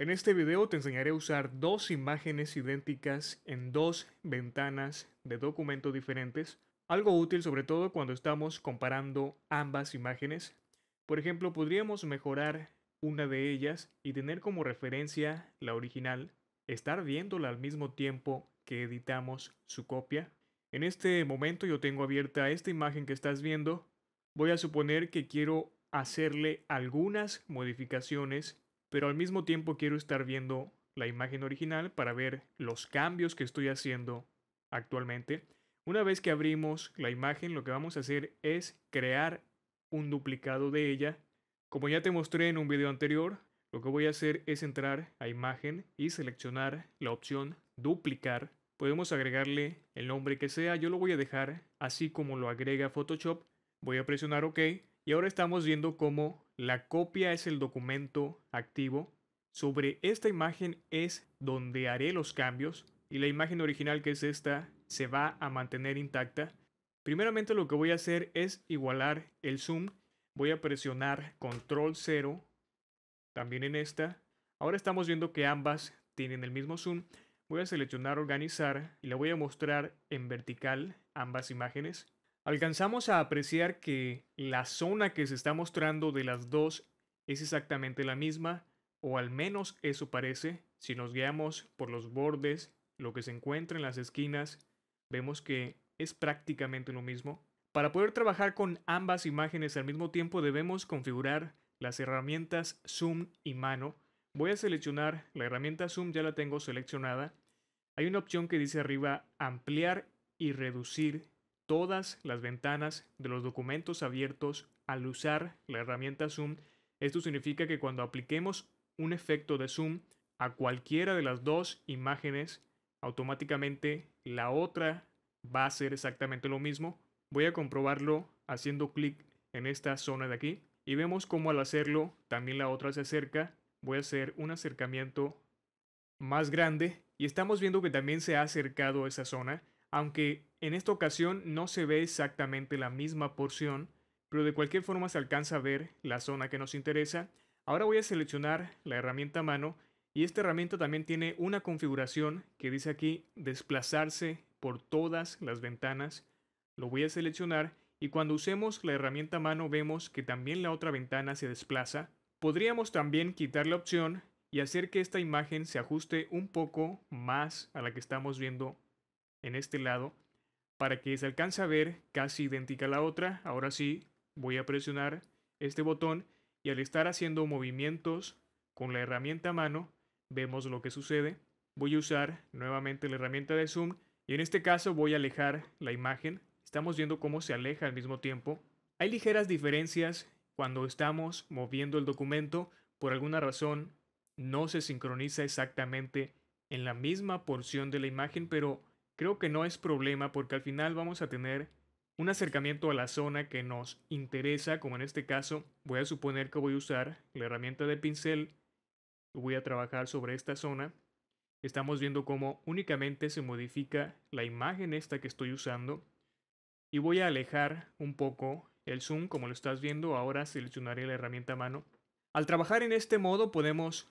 En este video te enseñaré a usar dos imágenes idénticas en dos ventanas de documento diferentes, algo útil sobre todo cuando estamos comparando ambas imágenes. Por ejemplo, podríamos mejorar una de ellas y tener como referencia la original, estar viéndola al mismo tiempo que editamos su copia. En este momento yo tengo abierta esta imagen que estás viendo. Voy a suponer que quiero hacerle algunas modificaciones pero al mismo tiempo quiero estar viendo la imagen original para ver los cambios que estoy haciendo actualmente. Una vez que abrimos la imagen, lo que vamos a hacer es crear un duplicado de ella. Como ya te mostré en un video anterior, lo que voy a hacer es entrar a imagen y seleccionar la opción duplicar. Podemos agregarle el nombre que sea, yo lo voy a dejar así como lo agrega Photoshop. Voy a presionar OK y ahora estamos viendo cómo la copia es el documento activo. Sobre esta imagen es donde haré los cambios y la imagen original que es esta se va a mantener intacta. Primeramente lo que voy a hacer es igualar el zoom. Voy a presionar control 0 también en esta. Ahora estamos viendo que ambas tienen el mismo zoom. Voy a seleccionar organizar y le voy a mostrar en vertical ambas imágenes alcanzamos a apreciar que la zona que se está mostrando de las dos es exactamente la misma, o al menos eso parece, si nos guiamos por los bordes, lo que se encuentra en las esquinas, vemos que es prácticamente lo mismo. Para poder trabajar con ambas imágenes al mismo tiempo debemos configurar las herramientas Zoom y Mano. Voy a seleccionar la herramienta Zoom, ya la tengo seleccionada. Hay una opción que dice arriba ampliar y reducir todas las ventanas de los documentos abiertos al usar la herramienta Zoom. Esto significa que cuando apliquemos un efecto de zoom a cualquiera de las dos imágenes, automáticamente la otra va a ser exactamente lo mismo. Voy a comprobarlo haciendo clic en esta zona de aquí y vemos cómo al hacerlo también la otra se acerca. Voy a hacer un acercamiento más grande y estamos viendo que también se ha acercado esa zona aunque en esta ocasión no se ve exactamente la misma porción, pero de cualquier forma se alcanza a ver la zona que nos interesa. Ahora voy a seleccionar la herramienta mano y esta herramienta también tiene una configuración que dice aquí desplazarse por todas las ventanas. Lo voy a seleccionar y cuando usemos la herramienta mano vemos que también la otra ventana se desplaza. Podríamos también quitar la opción y hacer que esta imagen se ajuste un poco más a la que estamos viendo en este lado para que se alcance a ver casi idéntica a la otra. Ahora sí, voy a presionar este botón y al estar haciendo movimientos con la herramienta a mano, vemos lo que sucede. Voy a usar nuevamente la herramienta de zoom y en este caso voy a alejar la imagen. Estamos viendo cómo se aleja al mismo tiempo. Hay ligeras diferencias cuando estamos moviendo el documento. Por alguna razón no se sincroniza exactamente en la misma porción de la imagen, pero creo que no es problema porque al final vamos a tener un acercamiento a la zona que nos interesa, como en este caso voy a suponer que voy a usar la herramienta de pincel, voy a trabajar sobre esta zona, estamos viendo cómo únicamente se modifica la imagen esta que estoy usando y voy a alejar un poco el zoom como lo estás viendo, ahora seleccionaré la herramienta mano. Al trabajar en este modo podemos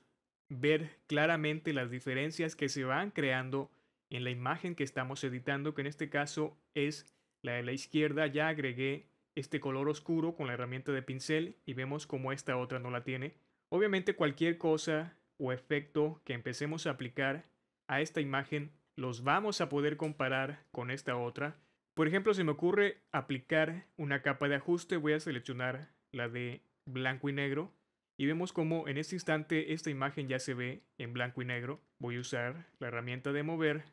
ver claramente las diferencias que se van creando en la imagen que estamos editando, que en este caso es la de la izquierda, ya agregué este color oscuro con la herramienta de pincel y vemos como esta otra no la tiene. Obviamente cualquier cosa o efecto que empecemos a aplicar a esta imagen los vamos a poder comparar con esta otra. Por ejemplo, si me ocurre aplicar una capa de ajuste, voy a seleccionar la de blanco y negro y vemos como en este instante esta imagen ya se ve en blanco y negro. Voy a usar la herramienta de mover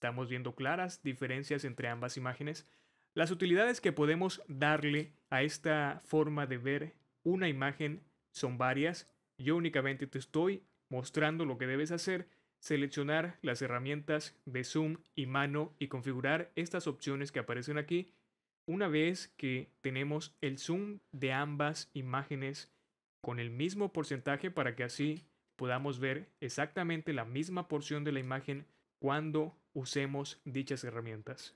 Estamos viendo claras diferencias entre ambas imágenes. Las utilidades que podemos darle a esta forma de ver una imagen son varias. Yo únicamente te estoy mostrando lo que debes hacer, seleccionar las herramientas de zoom y mano y configurar estas opciones que aparecen aquí. Una vez que tenemos el zoom de ambas imágenes con el mismo porcentaje para que así podamos ver exactamente la misma porción de la imagen cuando usemos dichas herramientas.